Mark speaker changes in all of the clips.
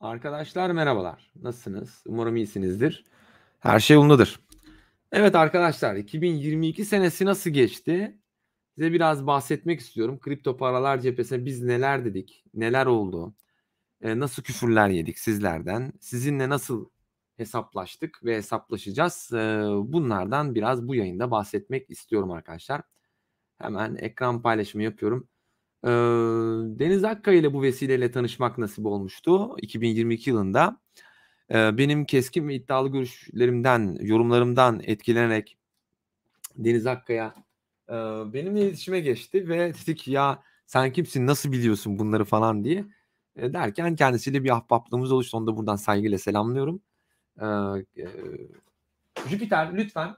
Speaker 1: Arkadaşlar merhabalar. Nasılsınız? Umarım iyisinizdir. Her şey yolundadır. Evet arkadaşlar 2022 senesi nasıl geçti? Size biraz bahsetmek istiyorum. Kripto paralar cephesine biz neler dedik? Neler oldu? E, nasıl küfürler yedik sizlerden? Sizinle nasıl hesaplaştık ve hesaplaşacağız? E, bunlardan biraz bu yayında bahsetmek istiyorum arkadaşlar. Hemen ekran paylaşımı yapıyorum. Deniz Akka ile bu vesileyle tanışmak nasip olmuştu 2022 yılında. benim keskin ve iddialı görüşlerimden, yorumlarımdan etkilenerek Deniz Akka'ya benimle iletişime geçti ve dedi ki ya sen kimsin, nasıl biliyorsun bunları falan diye derken kendisiyle bir ahbaplığımız oluştu. Onu da buradan saygıyla selamlıyorum. E, Jüpiter lütfen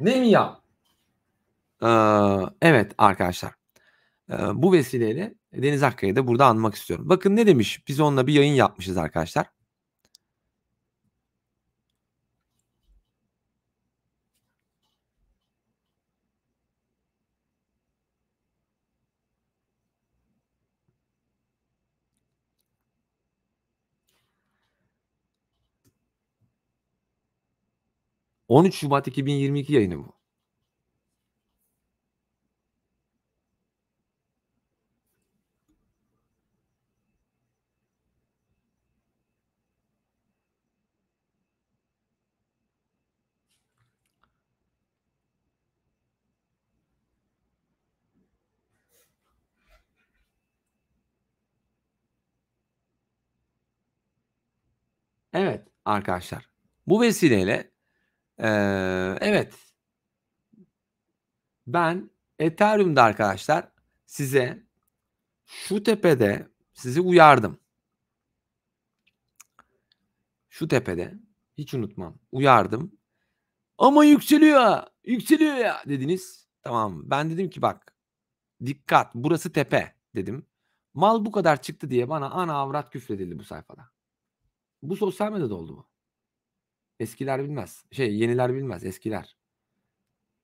Speaker 1: ne mi ya? evet arkadaşlar bu vesileyle Deniz Akkaya'yı da burada anmak istiyorum. Bakın ne demiş? Biz onunla bir yayın yapmışız arkadaşlar. ...13 Şubat 2022 yayını bu. Evet arkadaşlar. Bu vesileyle ee, evet ben Ethereum'da arkadaşlar size şu tepede sizi uyardım. Şu tepede hiç unutmam uyardım. Ama yükseliyor yükseliyor ya dediniz. Tamam ben dedim ki bak dikkat burası tepe dedim. Mal bu kadar çıktı diye bana ana avrat küfredildi bu sayfada. Bu sosyal medyada oldu bu. Eskiler bilmez. Şey yeniler bilmez. Eskiler.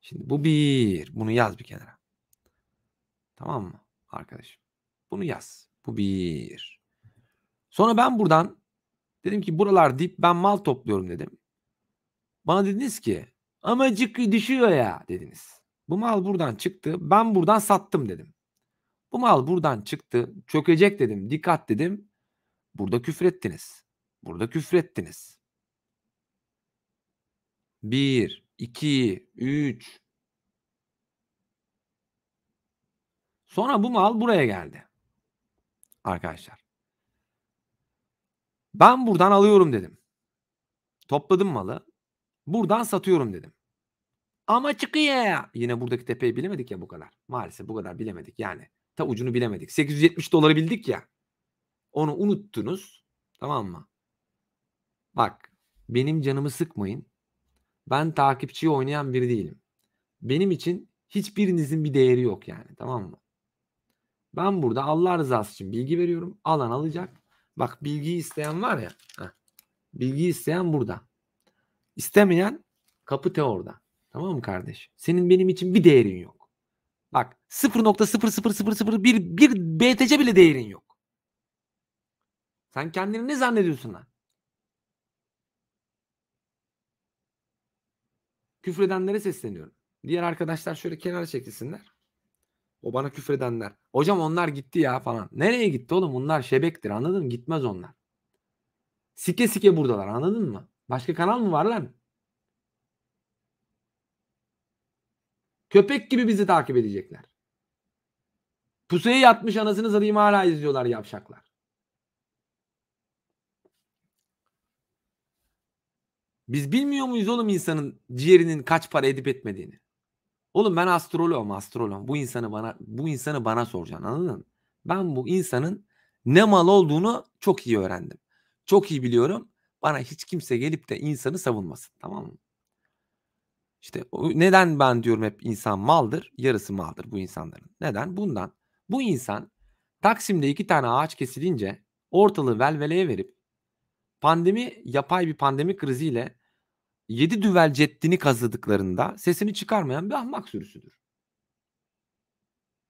Speaker 1: Şimdi bu bir. Bunu yaz bir kenara. Tamam mı arkadaşım? Bunu yaz. Bu bir. Sonra ben buradan dedim ki buralar dip ben mal topluyorum dedim. Bana dediniz ki amacık düşüyor ya dediniz. Bu mal buradan çıktı. Ben buradan sattım dedim. Bu mal buradan çıktı. Çökecek dedim. Dikkat dedim. Burada küfür ettiniz. Burada küfrettiniz. Bir, iki, üç. Sonra bu mal buraya geldi. Arkadaşlar. Ben buradan alıyorum dedim. Topladım malı. Buradan satıyorum dedim. Ama çıkıyor. Yine buradaki tepeyi bilemedik ya bu kadar. Maalesef bu kadar bilemedik yani. Ta ucunu bilemedik. 870 doları bildik ya. Onu unuttunuz. Tamam mı? Bak benim canımı sıkmayın. Ben takipçiyi oynayan biri değilim. Benim için hiçbirinizin bir değeri yok yani tamam mı? Ben burada Allah rızası için bilgi veriyorum. Alan alacak. Bak bilgiyi isteyen var ya. Heh. Bilgiyi isteyen burada. İstemeyen kapı te orada. Tamam mı kardeş? Senin benim için bir değerin yok. Bak 0.00001 bir BTC bile değerin yok. Sen kendini ne zannediyorsun lan? küfredenlere sesleniyorum. Diğer arkadaşlar şöyle kenara çekilsinler. O bana küfredenler. Hocam onlar gitti ya falan. Nereye gitti oğlum? Onlar şebektir anladın mı? Gitmez onlar. Sike sike buradalar anladın mı? Başka kanal mı var lan? Köpek gibi bizi takip edecekler. Pusuya yatmış anasını satayım hala izliyorlar yavşaklar. Biz bilmiyor muyuz oğlum insanın ciğerinin kaç para edip etmediğini? Oğlum ben astroloğum astroloğum. Bu insanı bana bu insanı bana soracaksın anladın mı? Ben bu insanın ne mal olduğunu çok iyi öğrendim. Çok iyi biliyorum. Bana hiç kimse gelip de insanı savunmasın tamam mı? İşte neden ben diyorum hep insan maldır, yarısı maldır bu insanların. Neden? Bundan. Bu insan Taksim'de iki tane ağaç kesilince ortalığı velveleye verip pandemi yapay bir pandemi kriziyle 7 düvel ceddini kazdıklarında sesini çıkarmayan bir ahmak sürüsüdür.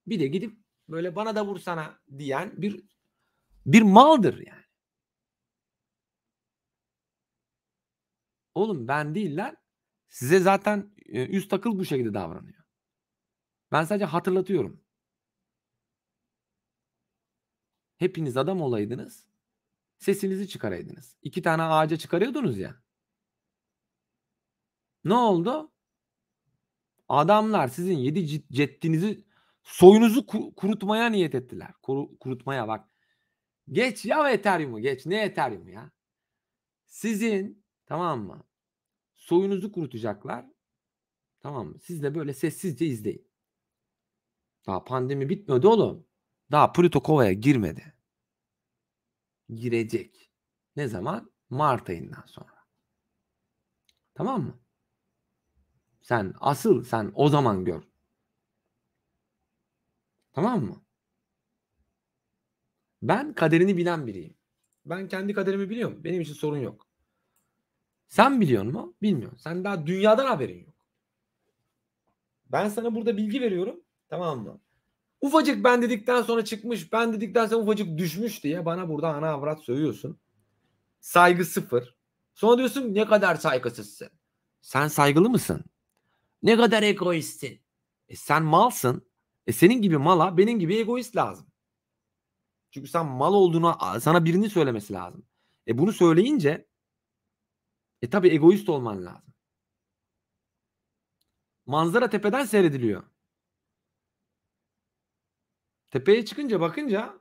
Speaker 1: Bir de gidip böyle bana da vursana diyen bir bir maldır yani. Oğlum ben değiller. Size zaten e, üst takıl bu şekilde davranıyor. Ben sadece hatırlatıyorum. Hepiniz adam olaydınız sesinizi çıkaraydınız. İki tane ağaca çıkarıyordunuz ya. Ne oldu? Adamlar sizin yedi ceddinizi soyunuzu kurutmaya niyet ettiler. kurutmaya bak. Geç ya Ethereum'u geç. Ne Ethereum ya? Sizin tamam mı? Soyunuzu kurutacaklar. Tamam mı? Siz de böyle sessizce izleyin. Daha pandemi bitmedi oğlum. Daha Plüto Kova'ya girmedi girecek. Ne zaman? Mart ayından sonra. Tamam mı? Sen asıl sen o zaman gör. Tamam mı? Ben kaderini bilen biriyim. Ben kendi kaderimi biliyorum. Benim için sorun yok. Sen biliyor mu? Bilmiyorum. Sen daha dünyadan haberin yok. Ben sana burada bilgi veriyorum. Tamam mı? Ufacık ben dedikten sonra çıkmış, ben dedikten sonra ufacık düşmüş diye bana burada ana avrat sövüyorsun. Saygı sıfır. Sonra diyorsun ne kadar saygısızsın. Sen saygılı mısın? Ne kadar egoistsin. E sen malsın. E senin gibi mala benim gibi egoist lazım. Çünkü sen mal olduğunu sana birini söylemesi lazım. E bunu söyleyince e tabi egoist olman lazım. Manzara tepeden seyrediliyor. Tepeye çıkınca bakınca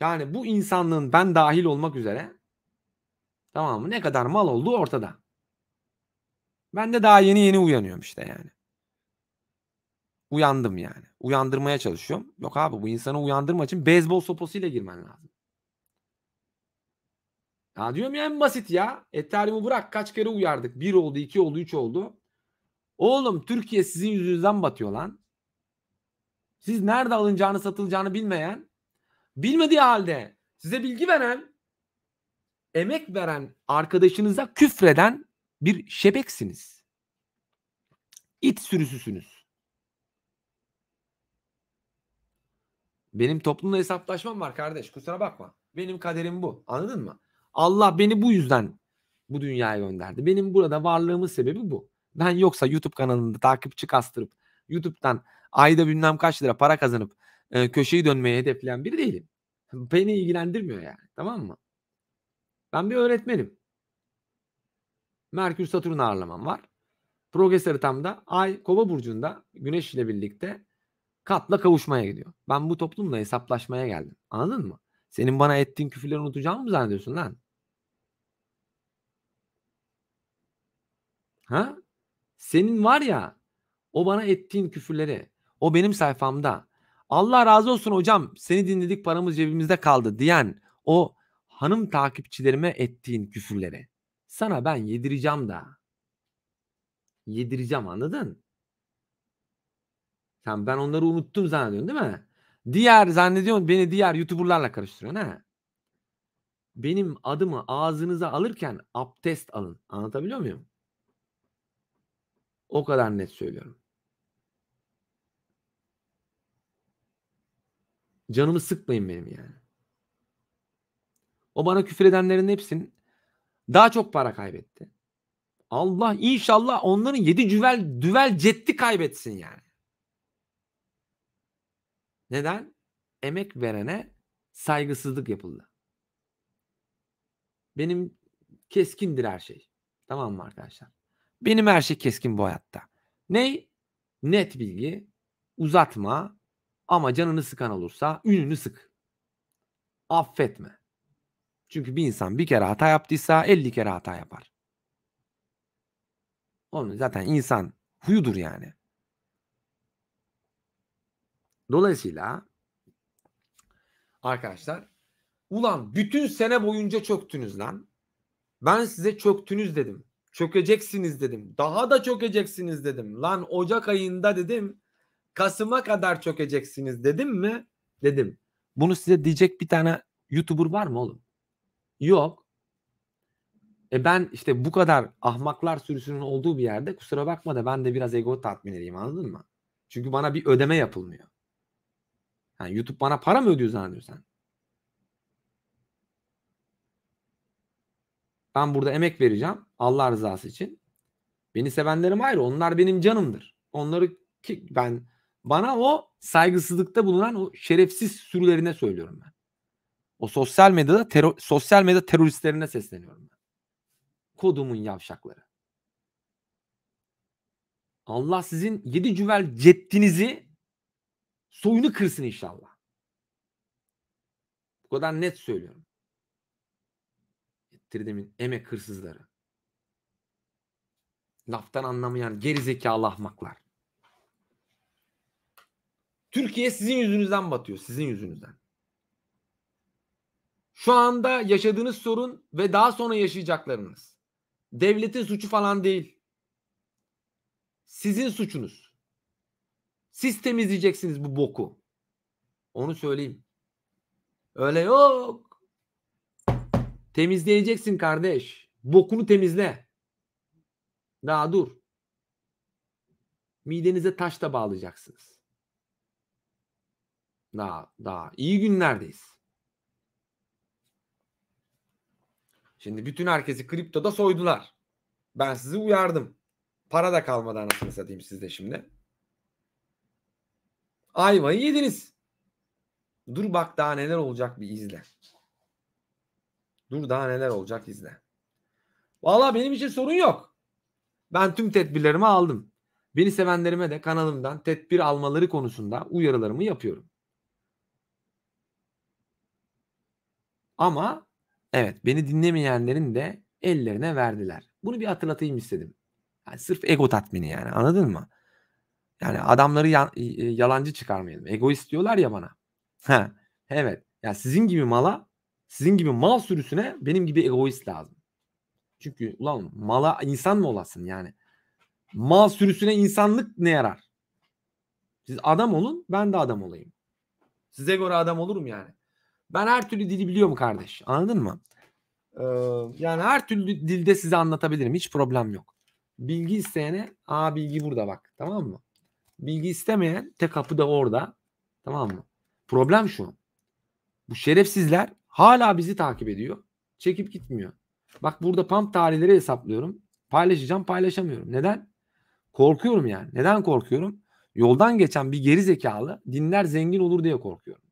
Speaker 1: yani bu insanlığın ben dahil olmak üzere tamam mı ne kadar mal olduğu ortada. Ben de daha yeni yeni uyanıyorum işte yani. Uyandım yani. Uyandırmaya çalışıyorum. Yok abi bu insanı uyandırma için beyzbol sopasıyla girmen lazım. Ya diyorum ya en basit ya. Ethereum'u bırak kaç kere uyardık. Bir oldu, iki oldu, üç oldu. Oğlum Türkiye sizin yüzünüzden batıyor lan. Siz nerede alınacağını satılacağını bilmeyen, bilmediği halde size bilgi veren, emek veren arkadaşınıza küfreden bir şebeksiniz. İt sürüsüsünüz. Benim toplumla hesaplaşmam var kardeş kusura bakma. Benim kaderim bu anladın mı? Allah beni bu yüzden bu dünyaya gönderdi. Benim burada varlığımın sebebi bu. Ben yoksa YouTube kanalında takipçi kastırıp YouTube'dan ayda bilmem kaç lira para kazanıp e, köşeyi dönmeye hedefleyen biri değilim. Beni ilgilendirmiyor yani. Tamam mı? Ben bir öğretmenim. Merkür Satürn ağırlamam var. tam da Ay Kova burcunda Güneş ile birlikte katla kavuşmaya gidiyor. Ben bu toplumla hesaplaşmaya geldim. Anladın mı? Senin bana ettiğin küfürleri unutacağımı mı zannediyorsun lan? Ha? Senin var ya o bana ettiğin küfürleri o benim sayfamda. Allah razı olsun hocam seni dinledik paramız cebimizde kaldı diyen o hanım takipçilerime ettiğin küfürleri sana ben yedireceğim da. Yedireceğim anladın? Sen ben onları unuttum zannediyorsun değil mi? Diğer zannediyorsun beni diğer youtuberlarla karıştırıyorsun ha. Benim adımı ağzınıza alırken abdest alın. Anlatabiliyor muyum? O kadar net söylüyorum. Canımı sıkmayın benim yani. O bana küfür edenlerin hepsinin daha çok para kaybetti. Allah inşallah onların yedi cüvel düvel cetti kaybetsin yani. Neden? Emek verene saygısızlık yapıldı. Benim keskindir her şey. Tamam mı arkadaşlar? Benim her şey keskin bu hayatta. Ney? Net bilgi, uzatma, ama canını sıkan olursa ününü sık. Affetme. Çünkü bir insan bir kere hata yaptıysa 50 kere hata yapar. Onun zaten insan huyudur yani. Dolayısıyla arkadaşlar ulan bütün sene boyunca çöktünüz lan. Ben size çöktünüz dedim. Çökeceksiniz dedim. Daha da çökeceksiniz dedim. Lan Ocak ayında dedim Kasım'a kadar çökeceksiniz dedim mi? Dedim. Bunu size diyecek bir tane YouTuber var mı oğlum? Yok. E ben işte bu kadar ahmaklar sürüsünün olduğu bir yerde kusura bakma da ben de biraz ego tatmin edeyim anladın mı? Çünkü bana bir ödeme yapılmıyor. Yani YouTube bana para mı ödüyor zannediyorsun? Ben burada emek vereceğim Allah rızası için. Beni sevenlerim ayrı. Onlar benim canımdır. Onları ki ben bana o saygısızlıkta bulunan o şerefsiz sürülerine söylüyorum ben. O sosyal medyada terör, sosyal medya teröristlerine sesleniyorum ben. Kodumun yavşakları. Allah sizin yedi cüvel ceddinizi soyunu kırsın inşallah. Bu kadar net söylüyorum. Tridem'in emek hırsızları. Laftan anlamayan gerizekalı ahmaklar. Türkiye sizin yüzünüzden batıyor. Sizin yüzünüzden. Şu anda yaşadığınız sorun ve daha sonra yaşayacaklarınız. Devletin suçu falan değil. Sizin suçunuz. Siz temizleyeceksiniz bu boku. Onu söyleyeyim. Öyle yok. Temizleyeceksin kardeş. Bokunu temizle. Daha dur. Midenize taş da bağlayacaksınız. Daha daha iyi günlerdeyiz. Şimdi bütün herkesi kriptoda soydular. Ben sizi uyardım. Para da kalmadı anasını satayım sizde şimdi. Ayvayı yediniz. Dur bak daha neler olacak bir izle. Dur daha neler olacak izle. Vallahi benim için sorun yok. Ben tüm tedbirlerimi aldım. Beni sevenlerime de kanalımdan tedbir almaları konusunda uyarılarımı yapıyorum. Ama evet beni dinlemeyenlerin de ellerine verdiler. Bunu bir hatırlatayım istedim. Yani sırf ego tatmini yani anladın mı? Yani adamları ya- yalancı çıkarmayalım. egoist diyorlar ya bana. Ha, evet. Ya yani sizin gibi mala, sizin gibi mal sürüsüne benim gibi egoist lazım. Çünkü ulan mala insan mı olasın yani? Mal sürüsüne insanlık ne yarar? Siz adam olun, ben de adam olayım. Size göre adam olurum yani. Ben her türlü dili biliyorum kardeş. Anladın mı? Ee, yani her türlü dilde size anlatabilirim. Hiç problem yok. Bilgi isteyene aa bilgi burada bak. Tamam mı? Bilgi istemeyen tek kapı da orada. Tamam mı? Problem şu. Bu şerefsizler hala bizi takip ediyor. Çekip gitmiyor. Bak burada pump tarihleri hesaplıyorum. Paylaşacağım paylaşamıyorum. Neden? Korkuyorum yani. Neden korkuyorum? Yoldan geçen bir geri zekalı dinler zengin olur diye korkuyorum.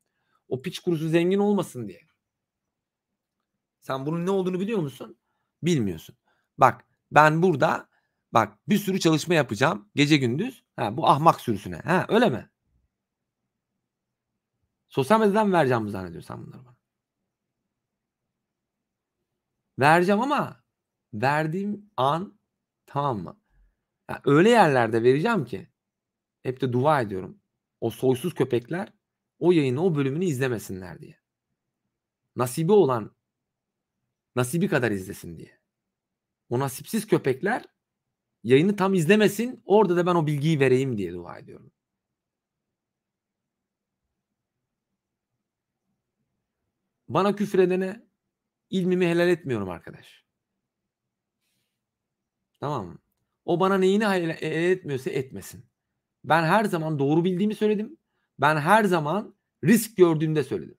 Speaker 1: O piç kurusu zengin olmasın diye. Sen bunun ne olduğunu biliyor musun? Bilmiyorsun. Bak ben burada bak bir sürü çalışma yapacağım gece gündüz. Ha, bu ahmak sürüsüne. Ha, öyle mi? Sosyal medyadan vereceğim mi zannediyorsan bunları bana? Vereceğim ama verdiğim an tamam mı? Yani öyle yerlerde vereceğim ki hep de dua ediyorum. O soysuz köpekler o yayını o bölümünü izlemesinler diye. Nasibi olan nasibi kadar izlesin diye. O nasipsiz köpekler yayını tam izlemesin. Orada da ben o bilgiyi vereyim diye dua ediyorum. Bana küfredene ilmimi helal etmiyorum arkadaş. Tamam mı? O bana neyini helal e, e, etmiyorsa etmesin. Ben her zaman doğru bildiğimi söyledim. Ben her zaman risk gördüğümde söyledim.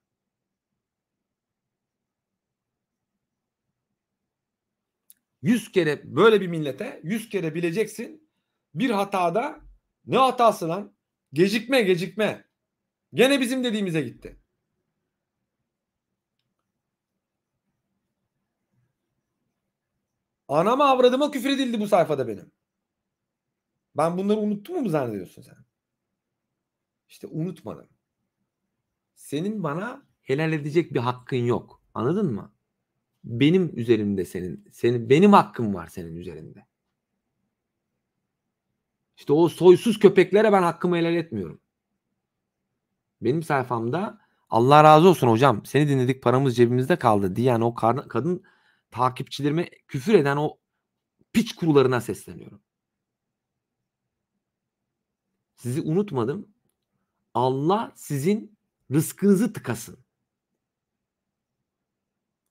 Speaker 1: Yüz kere böyle bir millete yüz kere bileceksin. Bir hatada ne hatası lan? Gecikme gecikme. Gene bizim dediğimize gitti. Anama avradıma küfür edildi bu sayfada benim. Ben bunları unuttum mu zannediyorsun sen? İşte unutmadım. Senin bana helal edecek bir hakkın yok. Anladın mı? Benim üzerimde senin, senin benim hakkım var senin üzerinde. İşte o soysuz köpeklere ben hakkımı helal etmiyorum. Benim sayfamda Allah razı olsun hocam seni dinledik paramız cebimizde kaldı diyen o kad- kadın takipçilerime küfür eden o piç kurularına sesleniyorum. Sizi unutmadım. Allah sizin rızkınızı tıkasın.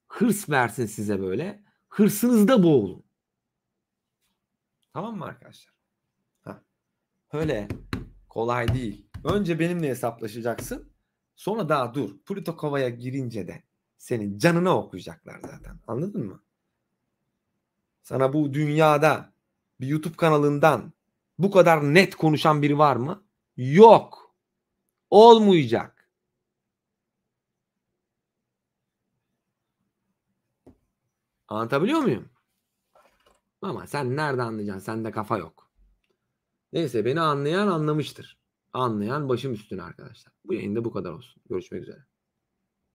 Speaker 1: Hırs versin size böyle. Hırsınızda boğulun. Tamam mı arkadaşlar? Ha. Öyle kolay değil. Önce benimle hesaplaşacaksın. Sonra daha dur. Pluto kovaya girince de senin canına okuyacaklar zaten. Anladın mı? Sana bu dünyada bir YouTube kanalından bu kadar net konuşan biri var mı? Yok olmayacak. Anlatabiliyor muyum? Ama sen nerede anlayacaksın? Sende kafa yok. Neyse beni anlayan anlamıştır. Anlayan başım üstüne arkadaşlar. Bu yayında bu kadar olsun. Görüşmek üzere.